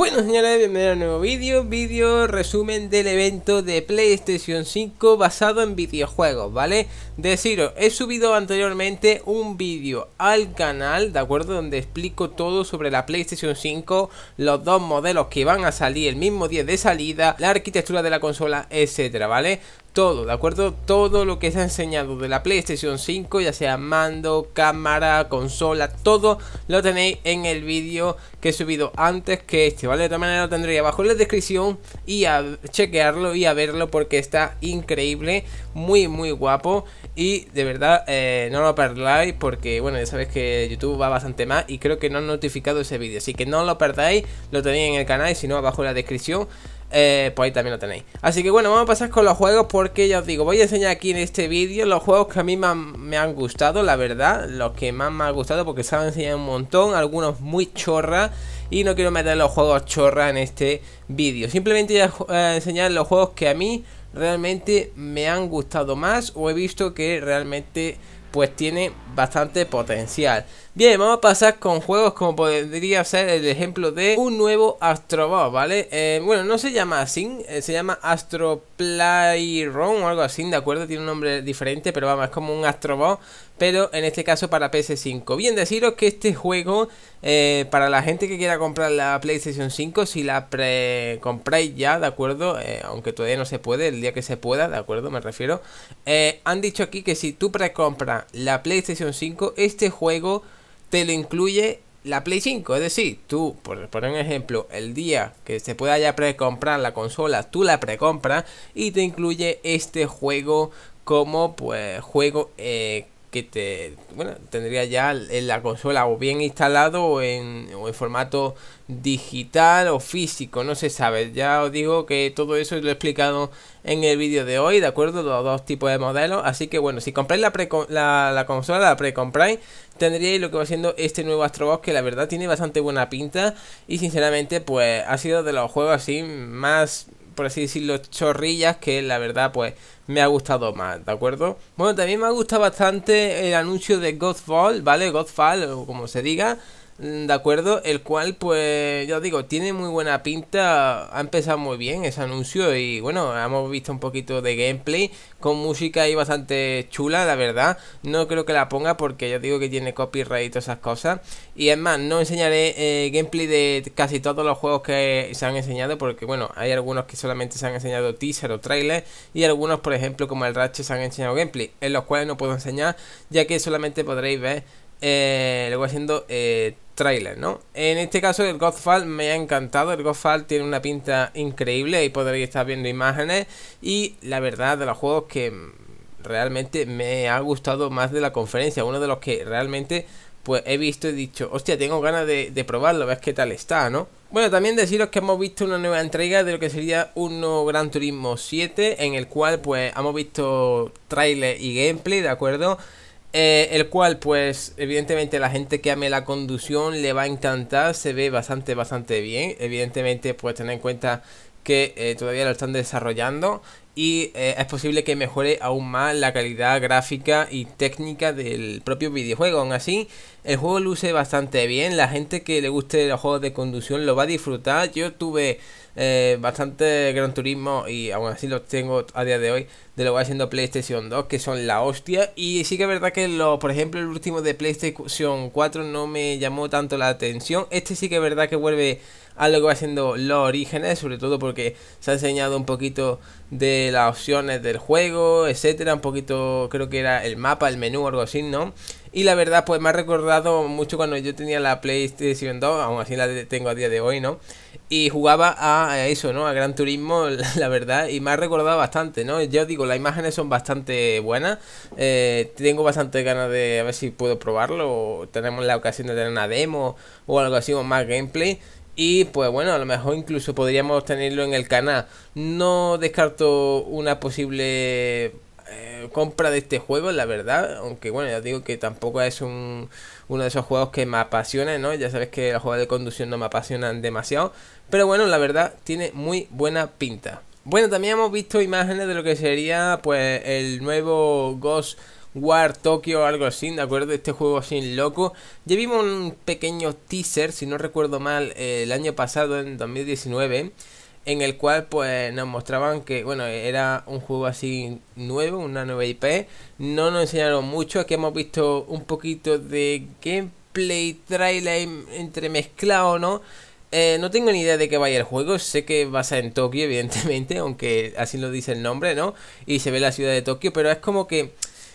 Bueno señores, bienvenidos a un nuevo vídeo, vídeo resumen del evento de PlayStation 5 basado en videojuegos, ¿vale? Deciros, he subido anteriormente un vídeo al canal, ¿de acuerdo? Donde explico todo sobre la PlayStation 5, los dos modelos que van a salir el mismo día de salida, la arquitectura de la consola, etcétera, ¿vale? todo, ¿de acuerdo? Todo lo que se ha enseñado de la PlayStation 5, ya sea mando, cámara, consola, todo lo tenéis en el vídeo que he subido antes que este, ¿vale? De todas maneras lo tendréis abajo en la descripción y a chequearlo y a verlo porque está increíble, muy muy guapo y de verdad eh, no lo perdáis porque, bueno, ya sabéis que YouTube va bastante más y creo que no han notificado ese vídeo, así que no lo perdáis, lo tenéis en el canal y si no abajo en la descripción eh, pues ahí también lo tenéis. Así que bueno, vamos a pasar con los juegos porque ya os digo, voy a enseñar aquí en este vídeo los juegos que a mí me han, gustado, la verdad, los que más me han gustado porque se han enseñado un montón, algunos muy chorra, y no quiero meter los juegos chorra en este vídeo. Simplemente voy a eh, enseñar los juegos que a mí realmente me han gustado más o he visto que realmente pues tiene bastante potencial. Bien, vamos a pasar con juegos como podría ser el ejemplo de un nuevo Astrobot, ¿vale? Eh, bueno, no se llama así, eh, se llama Astro Run o algo así, ¿de acuerdo? Tiene un nombre diferente, pero vamos, es como un Astrobot, pero en este caso para PS5. Bien, deciros que este juego, eh, para la gente que quiera comprar la PlayStation 5, si la pre compráis ya, ¿de acuerdo? aunque todavía no se puede, el día que se pueda, ¿de acuerdo? Me refiero. han dicho aquí que si tú precompras la PlayStation 5, este juego te lo incluye la Play 5. Es decir, tú, por un ejemplo, el día que se pueda ya precomprar la consola, tú la precompras y te incluye este juego como pues juego eh, que te bueno tendría ya en la consola o bien instalado o en, formato digital o físico no se sabe ya os digo que todo eso lo he explicado en el vídeo de hoy de acuerdo los dos tipos de modelos así que bueno si compráis la, la, consola la precompráis tendríais lo que va siendo este nuevo Astrobox que la verdad tiene bastante buena pinta y sinceramente pues ha sido de los juegos así más por así decirlo, chorrillas que la verdad pues me ha gustado más, ¿de acuerdo? Bueno, también me ha gustado bastante el anuncio de Godfall, ¿vale? Godfall, o como se diga, Mm, ¿De acuerdo? El cual, pues, ya digo, tiene muy buena pinta. Ha empezado muy bien ese anuncio. Y bueno, hemos visto un poquito de gameplay. Con música ahí bastante chula, la verdad. No creo que la ponga porque ya digo que tiene copyright y todas esas cosas. Y es más, no enseñaré eh, gameplay de casi todos los juegos que se han enseñado. Porque bueno, hay algunos que solamente se han enseñado teaser o trailer. Y algunos, por ejemplo, como el Ratchet, se han enseñado gameplay. En los cuales no puedo enseñar, ya que solamente podréis ver. Eh, luego haciendo. Eh, tráiler, ¿no? En este caso el Godfall me ha encantado, el Godfall tiene una pinta increíble, y podréis estar viendo imágenes y la verdad de los juegos que realmente me ha gustado más de la conferencia, uno de los que realmente pues he visto y dicho, hostia, tengo ganas de, de probarlo, ves qué tal está, ¿no? Bueno, también deciros que hemos visto una nueva entrega de lo que sería un nuevo Gran Turismo 7, en el cual pues hemos visto trailer y gameplay, ¿de acuerdo? Eh, el cual, pues, evidentemente la gente que ame la conducción le va a encantar, se ve bastante, bastante bien. Evidentemente, pues, tener en cuenta que eh, todavía lo están desarrollando y eh, es posible que mejore aún más la calidad gráfica y técnica del propio videojuego. Aún así, el juego luce bastante bien, la gente que le guste los juegos de conducción lo va a disfrutar. Yo tuve eh, bastante Gran Turismo y aún así los tengo a día de hoy de lo que va siendo PlayStation 2, que son la hostia. Y sí que es verdad que, lo, por ejemplo, el último de PlayStation 4 no me llamó tanto la atención. Este sí que es verdad que vuelve a lo que va siendo los orígenes, sobre todo porque se ha enseñado un poquito de las opciones del juego, etcétera, un poquito creo que era el mapa, el menú, algo así, ¿no? Y la verdad, pues me ha recordado mucho cuando yo tenía la PlayStation 2, aún así la tengo a día de hoy, ¿no? Y jugaba a eso, ¿no? A Gran Turismo, la verdad, y me ha recordado bastante, ¿no? Yo digo, las imágenes son bastante buenas, eh, tengo bastante ganas de a ver si puedo probarlo, tenemos la ocasión de tener una demo o algo así, o más gameplay. Y pues bueno, a lo mejor incluso podríamos tenerlo en el canal. No descarto una posible eh, compra de este juego, la verdad. Aunque bueno, ya digo que tampoco es un, uno de esos juegos que me apasiona, ¿no? Ya sabes que los juegos de conducción no me apasionan demasiado. Pero bueno, la verdad, tiene muy buena pinta. Bueno, también hemos visto imágenes de lo que sería pues el nuevo Ghost War Tokyo o algo así, ¿de acuerdo? Este juego así loco. Ya vimos un pequeño teaser, si no recuerdo mal, el año pasado, en 2019 en el cual pues nos mostraban que bueno era un juego así nuevo, una nueva IP, no nos enseñaron mucho, aquí hemos visto un poquito de gameplay, trailer entremezclado, ¿no? Eh, no tengo ni idea de qué vaya el juego, sé que va a ser en Tokio evidentemente, aunque así lo dice el nombre, ¿no? Y se ve la ciudad de Tokio, pero es como que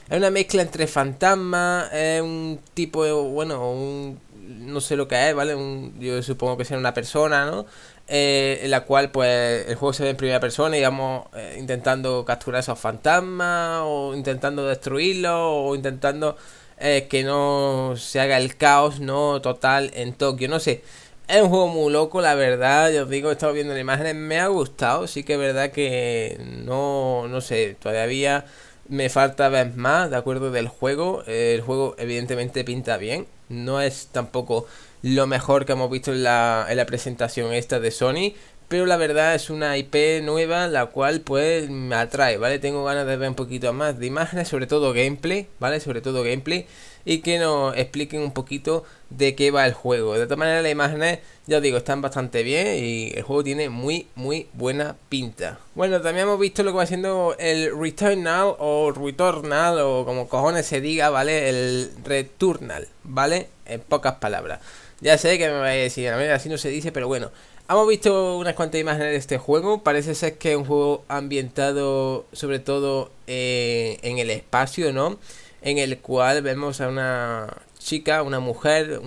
es una mezcla entre fantasma, es un tipo, bueno, un no sé lo que es, ¿vale? yo supongo que sea una persona, ¿no? Eh, en la cual pues el juego se ve en primera persona, digamos, eh, intentando capturar esos fantasmas, o intentando destruirlos, o intentando eh, que no se haga el caos no total en Tokio, no sé. Es un juego muy loco, la verdad, yo os digo, he estado viendo las imágenes, me ha gustado, sí que es verdad que no, no sé, todavía me falta vez más, de acuerdo, del juego. El juego evidentemente pinta bien. No es tampoco lo mejor que hemos visto en la, en la presentación esta de Sony, pero la verdad es una IP nueva la cual pues me atrae, ¿vale? Tengo ganas de ver un poquito más de imágenes, sobre todo gameplay, ¿vale? Sobre todo gameplay y que nos expliquen un poquito de qué va el juego. De todas maneras las imágenes, ya os digo, están bastante bien y el juego tiene muy, muy buena pinta. Bueno, también hemos visto lo que va siendo el Returnal o Returnal o como cojones se diga, ¿vale? El Returnal, ¿vale? En pocas palabras. Ya sé que me vais a decir, a mí así no se dice, pero bueno, Hemos visto unas cuantas imágenes de este juego. Parece ser que es un juego ambientado sobre todo eh, en el espacio, ¿no? En el cual vemos a una chica, una mujer,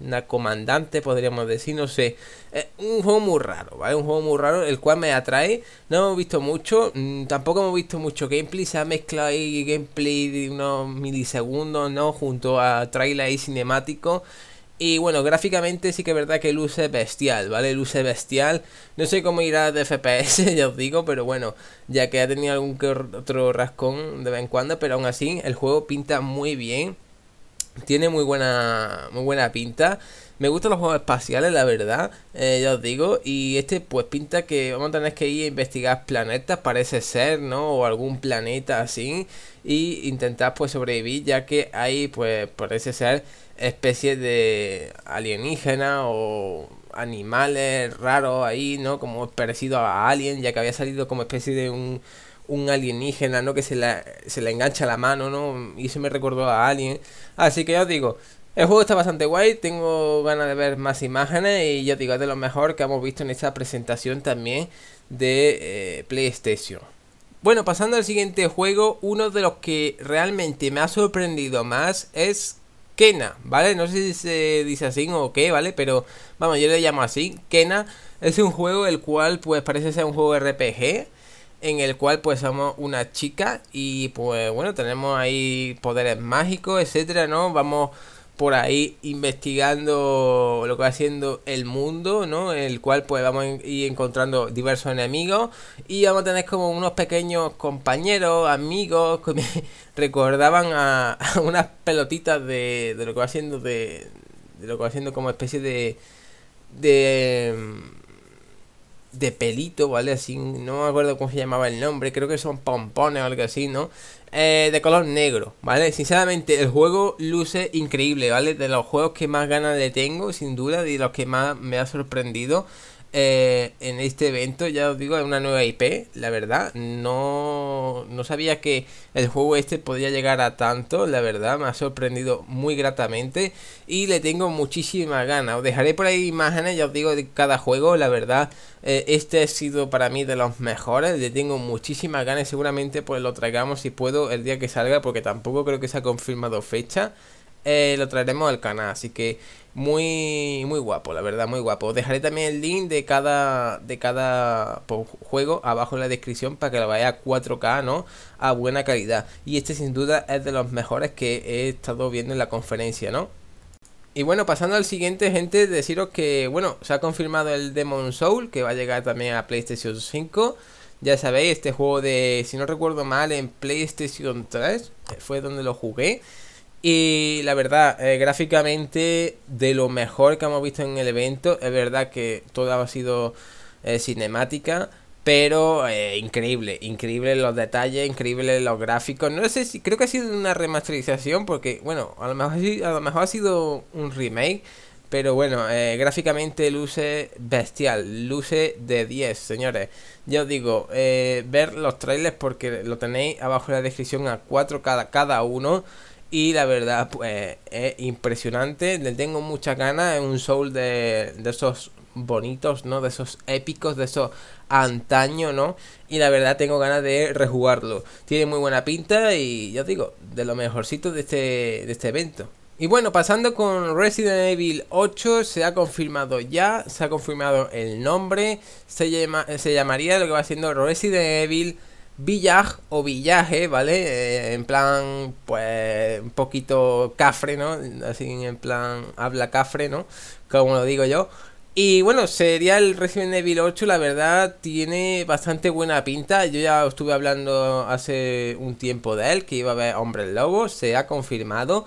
una comandante, podríamos decir, no sé. Eh, un juego muy raro, ¿vale? Un juego muy raro, el cual me atrae. No hemos visto mucho, mm, tampoco hemos visto mucho gameplay. Se ha mezclado ahí gameplay de unos milisegundos, ¿no? Junto a trailer y cinemático. Y bueno, gráficamente sí que es verdad que luce bestial, ¿vale? Luce bestial. No sé cómo irá de FPS, ya os digo, pero bueno, ya que ha tenido algún otro rascón de vez en cuando, pero aún así el juego pinta muy bien. Tiene muy buena, muy buena pinta. Me gustan los juegos espaciales, la verdad, eh, ya os digo. Y este, pues pinta que vamos a tener que ir a investigar planetas, parece ser, ¿no? O algún planeta así. Y intentar, pues, sobrevivir, ya que ahí pues, parece ser especies de alienígena o animales raros ahí, ¿no? Como parecido a Alien, ya que había salido como especie de un, alienígena, ¿no? Que se le engancha la mano, ¿no? Y se me recordó a Alien. Así que ya os digo, el juego está bastante guay, tengo ganas de ver más imágenes y ya os digo, es de lo mejor que hemos visto en esta presentación también de eh, PlayStation. Bueno, pasando al siguiente juego, uno de los que realmente me ha sorprendido más es Kena, ¿vale? No sé si se dice así o qué, ¿vale? Pero vamos, yo le llamo así. Kena es un juego el cual pues parece ser un juego RPG en el cual pues somos una chica y pues bueno, tenemos ahí poderes mágicos, etcétera, ¿no? Vamos por ahí investigando lo que va haciendo el mundo, ¿no? En el cual pues vamos a ir encontrando diversos enemigos y vamos a tener como unos pequeños compañeros, amigos, que me recordaban a, unas pelotitas de, de, lo que va haciendo de, de lo que va haciendo como especie de... de de pelito, ¿vale? Así, no me acuerdo cómo se llamaba el nombre, creo que son pompones o algo así, ¿no? Eh, de color negro, ¿vale? Sinceramente, el juego luce increíble, ¿vale? De los juegos que más ganas le tengo, sin duda, de los que más me ha sorprendido. Eh, en este evento, ya os digo, es una nueva IP, la verdad, no, no sabía que el juego este podía llegar a tanto, la verdad, me ha sorprendido muy gratamente y le tengo muchísimas ganas, os dejaré por ahí imágenes, ya os digo, de cada juego, la verdad, eh, este ha sido para mí de los mejores, le tengo muchísimas ganas, seguramente pues lo traigamos si puedo el día que salga, porque tampoco creo que se ha confirmado fecha, eh, lo traeremos al canal, así que muy muy guapo, la verdad, muy guapo. dejaré también el link de cada de cada pues, juego abajo en la descripción para que lo vaya a 4K, ¿no? A buena calidad. Y este sin duda es de los mejores que he estado viendo en la conferencia, ¿no? Y bueno, pasando al siguiente, gente, deciros que, bueno, se ha confirmado el Demon Soul, que va a llegar también a PlayStation 5. Ya sabéis, este juego de, si no recuerdo mal, en PlayStation 3, eh, fue donde lo jugué. Y la verdad, eh, gráficamente, de lo mejor que hemos visto en el evento, es verdad que todo ha sido eh, cinemática, pero eh, increíble, increíble los detalles, increíble los gráficos. No sé si creo que ha sido una remasterización, porque bueno, a lo mejor, ha sido un remake. Pero bueno, gráficamente luce bestial, luce de 10, señores. yo os digo, ver los trailers porque lo tenéis abajo en la descripción a 4 cada, cada uno. Y la verdad, pues es impresionante. Le tengo mucha gana Es un soul de, esos bonitos, ¿no? De esos épicos, de esos antaño, ¿no? Y la verdad tengo ganas de rejugarlo. Tiene muy buena pinta y ya digo, de lo mejorcito de este, de este evento. Y bueno, pasando con Resident Evil 8, se ha confirmado ya, se ha confirmado el nombre, se, llama, se llamaría lo que va siendo Resident Evil village o villaje, ¿vale? Eh, en plan, pues, un poquito cafre, ¿no? Así en plan, habla cafre, ¿no? Como lo digo yo. Y bueno, sería el Resident Evil 8, la verdad, tiene bastante buena pinta. Yo ya estuve hablando hace un tiempo de él, que iba a ver Hombre Lobo, se ha confirmado.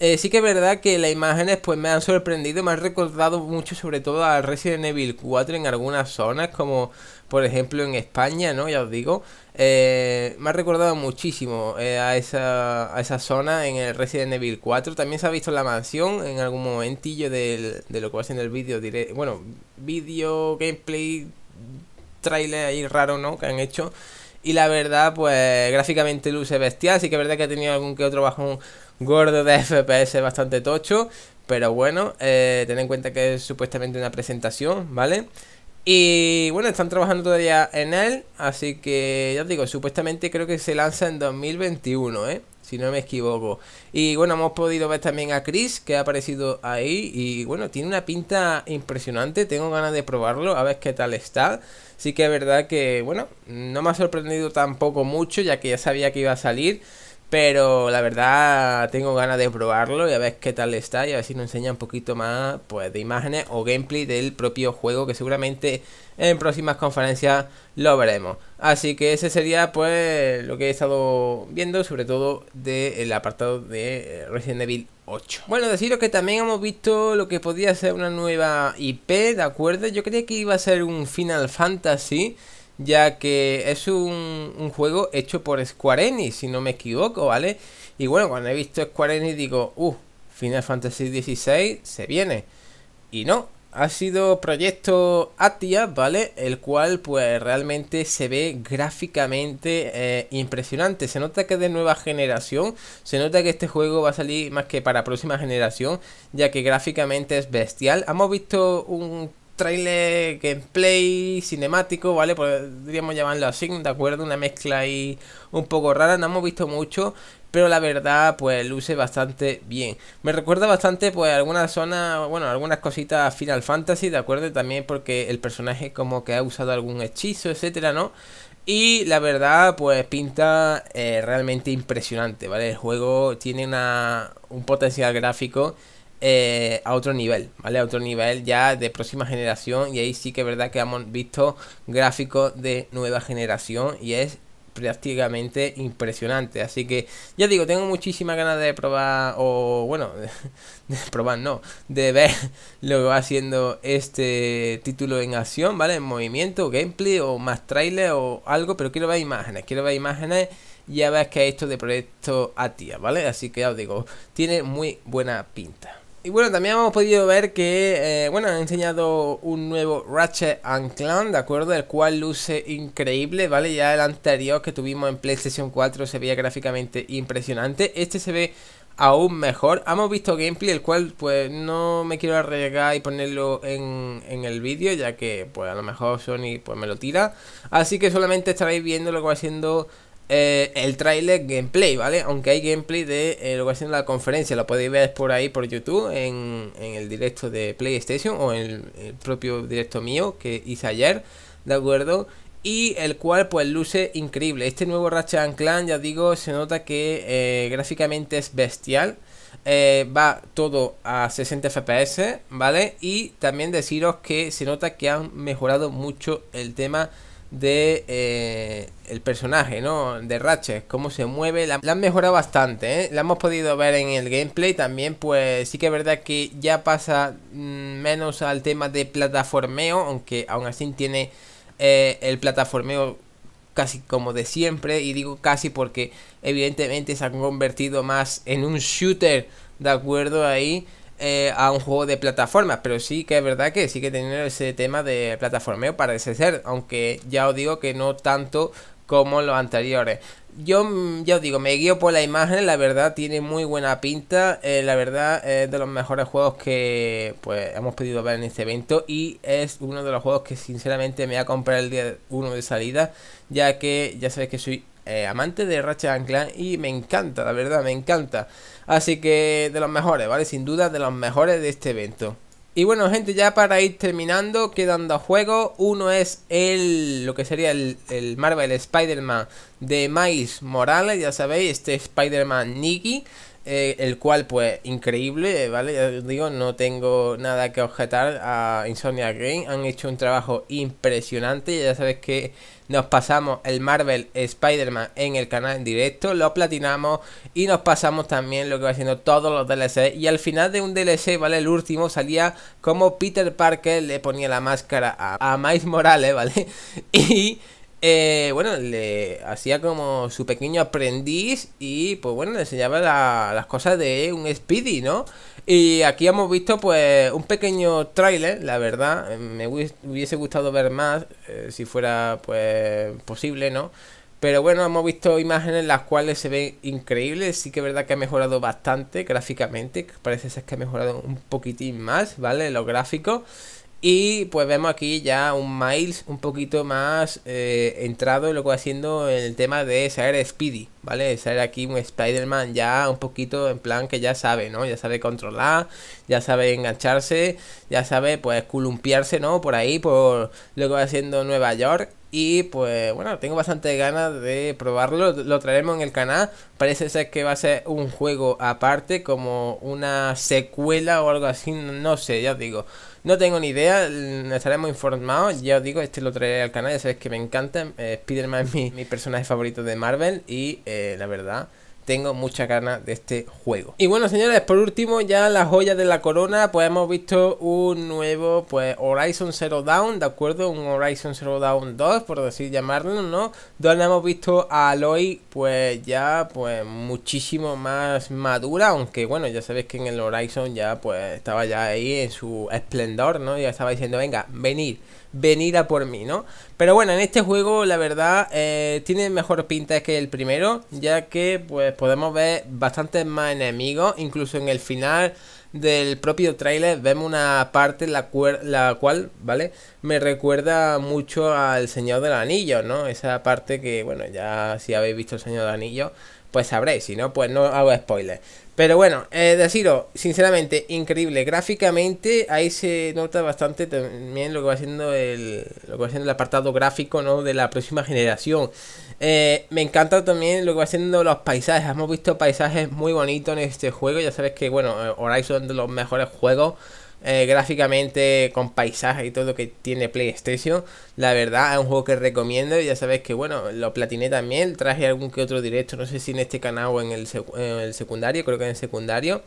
Eh, sí que es verdad que las imágenes pues me han sorprendido, me han recordado mucho sobre todo al Resident Evil 4 en algunas zonas, como por ejemplo, en España, ¿no? Ya os digo, eh, me ha recordado muchísimo eh, a, esa, a esa zona en el Resident Evil 4. También se ha visto la mansión en algún momentillo de lo que va a en el vídeo, bueno, vídeo, gameplay, trailer ahí raro, ¿no? Que han hecho. Y la verdad, pues gráficamente luce bestial. Así que es verdad que ha tenido algún que otro bajón gordo de FPS bastante tocho. Pero bueno, eh, ten en cuenta que es supuestamente una presentación, ¿vale? Y bueno, están trabajando todavía en él, así que ya os digo, supuestamente creo que se lanza en 2021, ¿eh? si no me equivoco. Y bueno, hemos podido ver también a Chris, que ha aparecido ahí. Y bueno, tiene una pinta impresionante. Tengo ganas de probarlo, a ver qué tal está. Sí que es verdad que, bueno, no me ha sorprendido tampoco mucho, ya que ya sabía que iba a salir. Pero la verdad tengo ganas de probarlo y a ver qué tal está y a ver si nos enseña un poquito más pues, de imágenes o gameplay del propio juego que seguramente en próximas conferencias lo veremos. Así que ese sería pues lo que he estado viendo sobre todo del apartado de eh, Resident Evil 8. Bueno, deciros que también hemos visto lo que podía ser una nueva IP, ¿de acuerdo? Yo creía que iba a ser un Final Fantasy ya que es un, juego hecho por Square Enix, si no me equivoco, ¿vale? Y bueno, cuando he visto Square Enix digo, uh, Final Fantasy XVI se viene. Y no, ha sido proyecto Atia, ¿vale? El cual pues realmente se ve gráficamente eh, impresionante. Se nota que es de nueva generación, se nota que este juego va a salir más que para próxima generación, ya que gráficamente es bestial. Hemos visto un trailer gameplay cinemático, ¿vale? Podríamos llamarlo así, ¿de acuerdo? Una mezcla ahí un poco rara, no hemos visto mucho, pero la verdad pues luce bastante bien. Me recuerda bastante pues algunas zonas, bueno, algunas cositas Final Fantasy, ¿de acuerdo? También porque el personaje como que ha usado algún hechizo, etcétera, ¿no? Y la verdad, pues pinta eh, realmente impresionante, ¿vale? El juego tiene una, un potencial gráfico eh, a otro nivel, ¿vale? A otro nivel ya de próxima generación y ahí sí que es verdad que hemos visto gráficos de nueva generación y es prácticamente impresionante. Así que ya digo, tengo muchísimas ganas de probar, o bueno, de, probar no, de ver lo que va haciendo este título en acción, ¿vale? En movimiento, gameplay o más trailer o algo, pero quiero ver imágenes, quiero ver imágenes. Ya ves que esto de proyecto Atia, ¿vale? Así que ya os digo, tiene muy buena pinta. Y bueno, también hemos podido ver que, eh, bueno, han enseñado un nuevo Ratchet and ¿de acuerdo? El cual luce increíble, ¿vale? Ya el anterior que tuvimos en PlayStation 4 se veía gráficamente impresionante. Este se ve aún mejor. Hemos visto gameplay, el cual pues no me quiero arriesgar y ponerlo en, en el vídeo, ya que pues a lo mejor Sony pues me lo tira. Así que solamente estaréis viendo lo que va siendo... Eh, el trailer gameplay, ¿vale? Aunque hay gameplay de eh, lo que la conferencia, lo podéis ver por ahí por YouTube, en, el directo de PlayStation o en el, propio directo mío que hice ayer, ¿de acuerdo? Y el cual pues luce increíble. Este nuevo Ratchet Clan, ya digo, se nota que eh, gráficamente es bestial. va todo a 60 FPS, ¿vale? Y también deciros que se nota que han mejorado mucho el tema de eh, el personaje, ¿no? De Ratchet, cómo se mueve, la, han mejorado bastante, ¿eh? La hemos podido ver en el gameplay también, pues sí que es verdad que ya pasa mm, menos al tema de plataformeo, aunque aún así tiene eh, el plataformeo casi como de siempre, y digo casi porque evidentemente se han convertido más en un shooter, ¿de acuerdo? Ahí eh, a un juego de plataformas, pero sí que es verdad que sí que teniendo ese tema de plataformeo parece ser, aunque ya os digo que no tanto como los anteriores. Yo mm, ya os digo, me guío por la imagen, la verdad tiene muy buena pinta, eh, la verdad es de los mejores juegos que pues hemos podido ver en este evento y es uno de los juegos que sinceramente me voy a comprar el día 1 de salida, ya que ya sabéis que soy eh, amante de Ratchet Clank y me encanta, la verdad, me encanta. Así que de los mejores, ¿vale? Sin duda de los mejores de este evento. Y bueno, gente, ya para ir terminando, Quedando a juego, Uno es el lo que sería el, el Marvel Spider-Man de Miles Morales, ya sabéis, este Spider-Man Nicky. Eh, el cual, pues, increíble, ¿vale? Ya os digo, no tengo nada que objetar a Insomnia Green, Han hecho un trabajo impresionante. Ya sabes que nos pasamos el Marvel Spider-Man en el canal en directo, lo platinamos y nos pasamos también lo que va haciendo todos los DLC. Y al final de un DLC, ¿vale? El último salía como Peter Parker le ponía la máscara a, a Morales, ¿vale? Y eh, bueno, le hacía como su pequeño aprendiz y pues bueno, le enseñaba las cosas de un Speedy, ¿no? Y aquí hemos visto pues un pequeño tráiler, la verdad, me hubiese gustado ver más eh, si fuera pues posible, ¿no? Pero bueno, hemos visto imágenes las cuales se ven increíbles. Sí que es verdad que ha mejorado bastante gráficamente. Parece ser que ha mejorado un poquitín más, ¿vale? Los gráficos. Y pues vemos aquí ya un Miles un poquito más eh, entrado en lo que va haciendo el tema de ser Speedy, ¿vale? Ser aquí un Spider-Man ya un poquito en plan que ya sabe, ¿no? Ya sabe controlar, ya sabe engancharse, ya sabe pues columpiarse, ¿no? Por ahí, por lo que va haciendo Nueva York. Y pues bueno, tengo bastante ganas de probarlo. Lo traeremos en el canal. Parece ser que va a ser un juego aparte, como una secuela o algo así. No sé, ya os digo. No tengo ni idea, mm, estaremos informados. Ya os digo, este lo traeré al canal, ya sabéis que me encanta. Eh, Spider-Man es mi, personaje favorito de Marvel y eh, la verdad tengo muchas ganas de este juego. Y bueno, señores, por último, ya la joya de la corona, pues hemos visto un nuevo, pues, Horizon Zero Dawn, ¿de acuerdo? Un Horizon Zero Dawn 2, por así llamarlo, ¿no? Donde hemos visto a Aloy, pues, ya, pues, muchísimo más madura, aunque, bueno, ya sabéis que en el Horizon ya, pues, estaba ya ahí en su esplendor, ¿no? Ya estaba diciendo, venga, venid venir a por mí, ¿no? Pero bueno, en este juego la verdad eh, tiene mejor pinta que el primero, ya que pues podemos ver bastantes más enemigos, incluso en el final del propio tráiler vemos una parte la, la, cual, ¿vale? Me recuerda mucho al Señor del Anillo, ¿no? Esa parte que, bueno, ya si habéis visto el Señor del Anillo, pues sabréis, si no, pues no hago spoiler. Pero bueno, eh, deciros, sinceramente, increíble. Gráficamente, ahí se nota bastante también lo que va haciendo el, lo que el apartado gráfico ¿no? de la próxima generación. Eh, me encanta también lo que va siendo los paisajes. Hemos visto paisajes muy bonitos en este juego. Ya sabes que, bueno, eh, Horizon es de los mejores juegos eh, gráficamente con paisaje y todo lo que tiene PlayStation. La verdad, es un juego que recomiendo. Ya sabéis que, bueno, lo platiné también. Traje algún que otro directo, no sé si en este canal o en el, en el secundario, creo que en el secundario.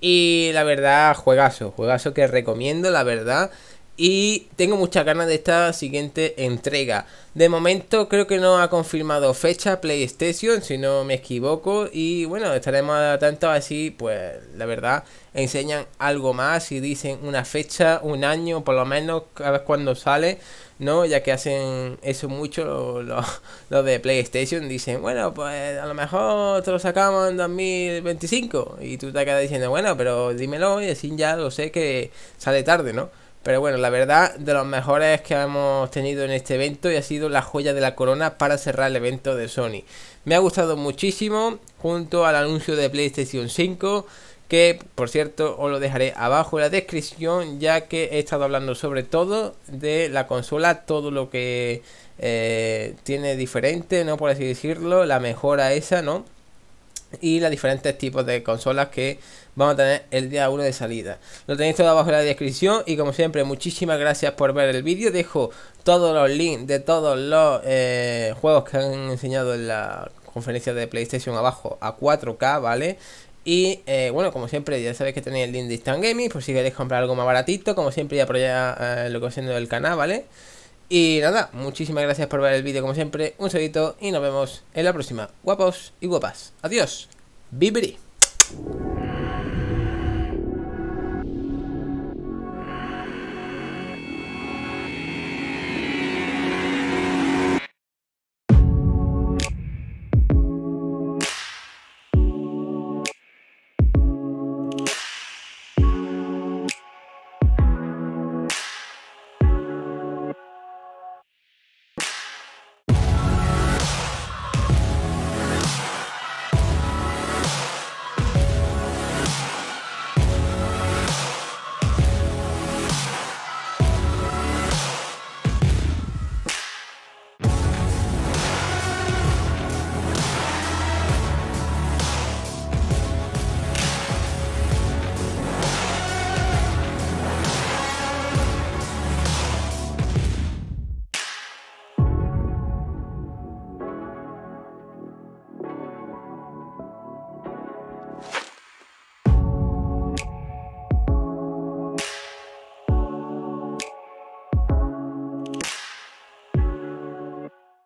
Y la verdad, juegazo, juegazo que recomiendo, la verdad. Y tengo muchas ganas de esta siguiente entrega. De momento creo que no ha confirmado fecha PlayStation, si no me equivoco. Y bueno, estaremos atentos así, pues la verdad, enseñan algo más y dicen una fecha, un año, por lo menos, cada vez cuando sale. ¿no? Ya que hacen eso mucho los lo, de PlayStation, dicen, bueno, pues a lo mejor te lo sacamos en 2025. Y tú te quedas diciendo, bueno, pero dímelo y así ya lo sé que sale tarde, ¿no? Pero bueno, la verdad, de los mejores que hemos tenido en este evento y ha sido la joya de la corona para cerrar el evento de Sony. Me ha gustado muchísimo, junto al anuncio de PlayStation 5, que por cierto os lo dejaré abajo en la descripción, ya que he estado hablando sobre todo de la consola, todo lo que eh, tiene diferente, ¿no? Por así decirlo, la mejora esa, ¿no? y los diferentes tipos de consolas que vamos a tener el día 1 de salida. Lo tenéis todo abajo en la descripción y como siempre muchísimas gracias por ver el vídeo. Dejo todos los links de todos los eh, juegos que han enseñado en la conferencia de PlayStation abajo a 4K, ¿vale? Y eh, bueno, como siempre, ya sabéis que tenéis el link de Instant Gaming por si queréis comprar algo más baratito. Como siempre, ya por eh, lo que os el canal, ¿vale? Y nada, muchísimas gracias por ver el vídeo como siempre, un saludito y nos vemos en la próxima. Guapos y guapas. Adiós. Viveri.